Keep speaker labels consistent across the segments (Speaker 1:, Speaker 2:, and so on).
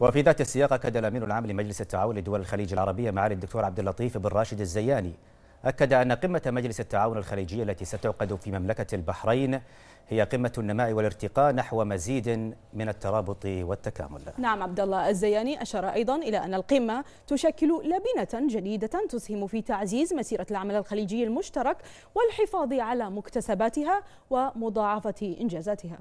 Speaker 1: وفي ذات السياق أكد الأمين العام لمجلس التعاون لدول الخليج العربية معالي الدكتور عبد اللطيف بن راشد الزياني أكد أن قمة مجلس التعاون الخليجي التي ستعقد في مملكة البحرين هي قمة النماء والارتقاء نحو مزيد من الترابط والتكامل.
Speaker 2: نعم عبد الله الزياني أشار أيضا إلى أن القمة تشكل لبنة جديدة تسهم في تعزيز مسيرة العمل الخليجي المشترك والحفاظ على مكتسباتها ومضاعفة إنجازاتها.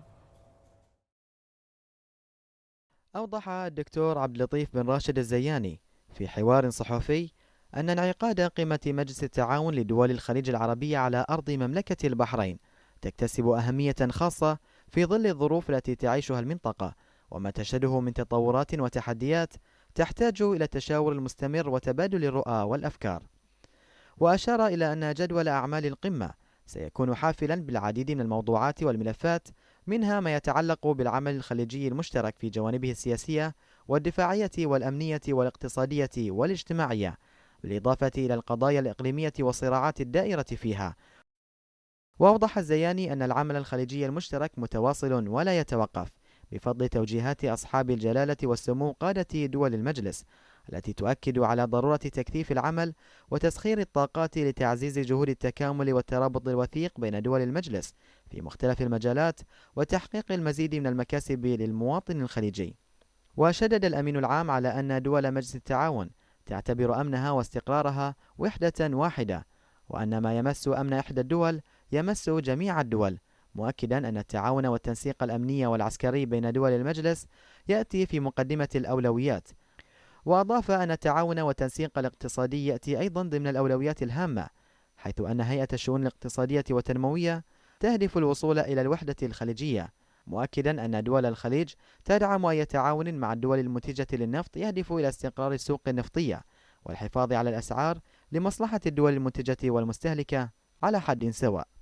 Speaker 3: أوضح الدكتور عبد اللطيف بن راشد الزياني في حوار صحفي أن انعقاد قمة مجلس التعاون لدول الخليج العربية على أرض مملكة البحرين تكتسب أهمية خاصة في ظل الظروف التي تعيشها المنطقة وما تشهده من تطورات وتحديات تحتاج إلى التشاور المستمر وتبادل الرؤى والأفكار. وأشار إلى أن جدول أعمال القمة سيكون حافلا بالعديد من الموضوعات والملفات منها ما يتعلق بالعمل الخليجي المشترك في جوانبه السياسية والدفاعية والأمنية والاقتصادية والاجتماعية، بالإضافة إلى القضايا الإقليمية والصراعات الدائرة فيها. وأوضح الزياني أن العمل الخليجي المشترك متواصل ولا يتوقف بفضل توجيهات أصحاب الجلالة والسمو قادة دول المجلس، التي تؤكد على ضرورة تكثيف العمل وتسخير الطاقات لتعزيز جهود التكامل والترابط الوثيق بين دول المجلس في مختلف المجالات وتحقيق المزيد من المكاسب للمواطن الخليجي. وشدد الأمين العام على أن دول مجلس التعاون تعتبر أمنها واستقرارها وحدة واحدة، وأن ما يمس أمن إحدى الدول يمس جميع الدول، مؤكدا أن التعاون والتنسيق الأمني والعسكري بين دول المجلس يأتي في مقدمة الأولويات، وأضاف أن التعاون والتنسيق الاقتصادي يأتي أيضا ضمن الأولويات الهامة حيث أن هيئة الشؤون الاقتصادية والتنموية تهدف الوصول إلى الوحدة الخليجية مؤكدا أن دول الخليج تدعم أي تعاون مع الدول المنتجة للنفط يهدف إلى استقرار السوق النفطية والحفاظ على الأسعار لمصلحة الدول المنتجة والمستهلكة على حد سواء